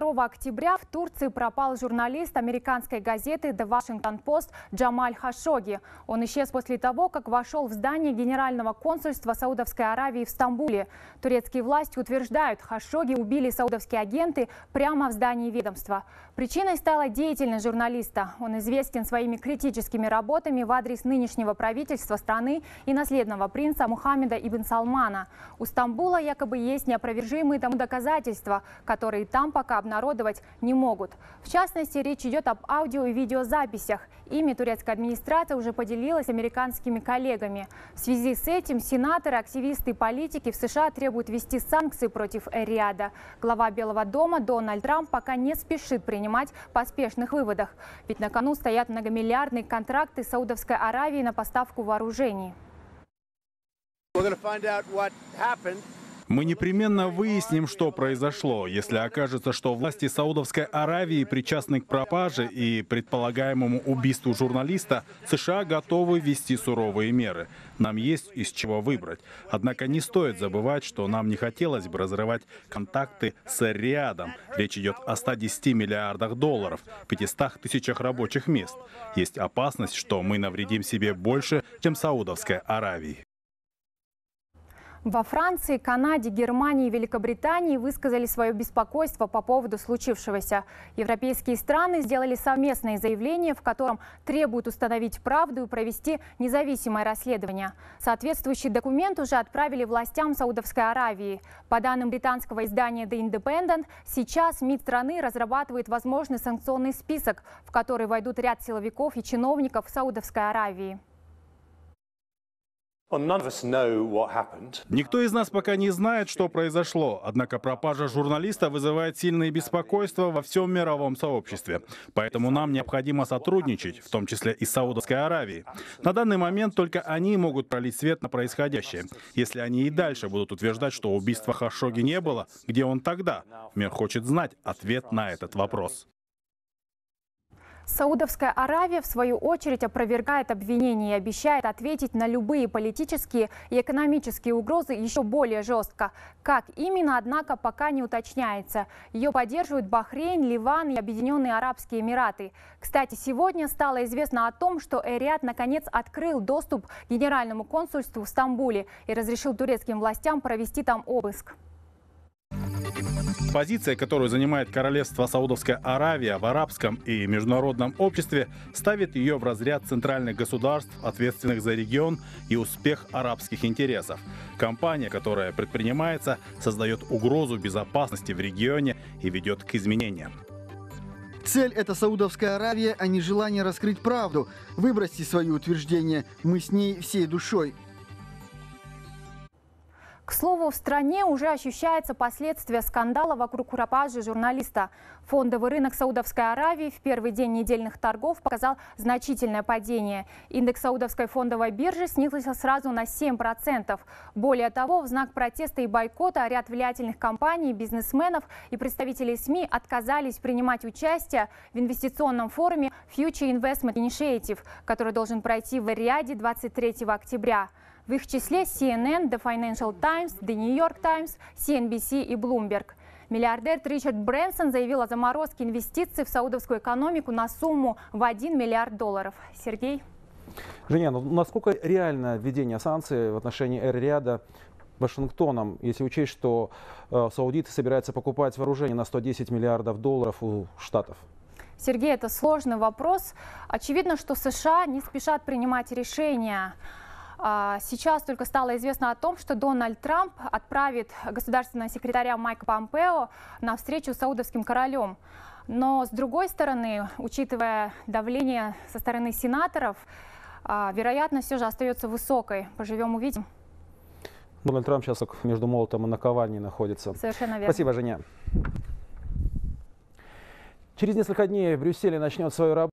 2 октября в Турции пропал журналист американской газеты The Washington Post Джамаль Хашоги. Он исчез после того, как вошел в здание Генерального консульства Саудовской Аравии в Стамбуле. Турецкие власти утверждают, Хашоги убили саудовские агенты прямо в здании ведомства. Причиной стала деятельность журналиста. Он известен своими критическими работами в адрес нынешнего правительства страны и наследного принца Мухаммеда Ибн Салмана. У Стамбула якобы есть неопровержимые тому доказательства, которые там пока обнародовать не могут. В частности, речь идет об аудио и видеозаписях. Ими турецкая администрация уже поделилась американскими коллегами. В связи с этим сенаторы, активисты и политики в США требуют ввести санкции против Эриада. Глава Белого дома Дональд Трамп пока не спешит принимать поспешных выводах. Ведь на кону стоят многомиллиардные контракты Саудовской Аравии на поставку вооружений. We're going to find out what happened. Мы непременно выясним, что произошло. Если окажется, что власти Саудовской Аравии причастны к пропаже и предполагаемому убийству журналиста, США готовы ввести суровые меры. Нам есть из чего выбрать. Однако не стоит забывать, что нам не хотелось бы разрывать контакты с риадом Речь идет о 110 миллиардах долларов, 500 тысячах рабочих мест. Есть опасность, что мы навредим себе больше, чем Саудовской Аравии. Во Франции, Канаде, Германии и Великобритании высказали свое беспокойство по поводу случившегося. Европейские страны сделали совместное заявление, в котором требуют установить правду и провести независимое расследование. Соответствующий документ уже отправили властям Саудовской Аравии. По данным британского издания The Independent, сейчас МИД страны разрабатывает возможный санкционный список, в который войдут ряд силовиков и чиновников Саудовской Аравии. Никто из нас пока не знает, что произошло, однако пропажа журналиста вызывает сильные беспокойства во всем мировом сообществе. Поэтому нам необходимо сотрудничать, в том числе и с Саудовской Аравией. На данный момент только они могут пролить свет на происходящее. Если они и дальше будут утверждать, что убийства Хашоги не было, где он тогда? Мир хочет знать ответ на этот вопрос. Саудовская Аравия, в свою очередь, опровергает обвинения и обещает ответить на любые политические и экономические угрозы еще более жестко. Как именно, однако, пока не уточняется. Ее поддерживают Бахрейн, Ливан и Объединенные Арабские Эмираты. Кстати, сегодня стало известно о том, что Эриат наконец открыл доступ к генеральному консульству в Стамбуле и разрешил турецким властям провести там обыск. Позиция, которую занимает королевство Саудовская Аравия в арабском и международном обществе, ставит ее в разряд центральных государств, ответственных за регион и успех арабских интересов. Компания, которая предпринимается, создает угрозу безопасности в регионе и ведет к изменениям. Цель – это Саудовская Аравия, а не желание раскрыть правду. выбросить свои утверждения. «Мы с ней всей душой». К слову, в стране уже ощущаются последствия скандала вокруг куропажи журналиста. Фондовый рынок Саудовской Аравии в первый день недельных торгов показал значительное падение. Индекс Саудовской фондовой биржи снизился сразу на 7%. Более того, в знак протеста и бойкота ряд влиятельных компаний, бизнесменов и представителей СМИ отказались принимать участие в инвестиционном форуме Future Investment Initiative, который должен пройти в Риаде 23 октября. В их числе CNN, The Financial Times, The New York Times, CNBC и Bloomberg. Миллиардер Ричард Брэнсон заявил о заморозке инвестиций в саудовскую экономику на сумму в 1 миллиард долларов. Сергей? Женя, ну насколько реально введение санкций в отношении Эр-Риада Вашингтоном, если учесть, что э, саудиты собираются покупать вооружение на 110 миллиардов долларов у Штатов? Сергей, это сложный вопрос. Очевидно, что США не спешат принимать решения а, сейчас только стало известно о том, что Дональд Трамп отправит государственного секретаря Майка Помпео на встречу с саудовским королем. Но, с другой стороны, учитывая давление со стороны сенаторов, а, вероятность все же остается высокой. Поживем, увидим. Дональд Трамп сейчас между молотом и наковальней находится. Совершенно верно. Спасибо, Женя. Через несколько дней в Брюсселе начнет свою работу.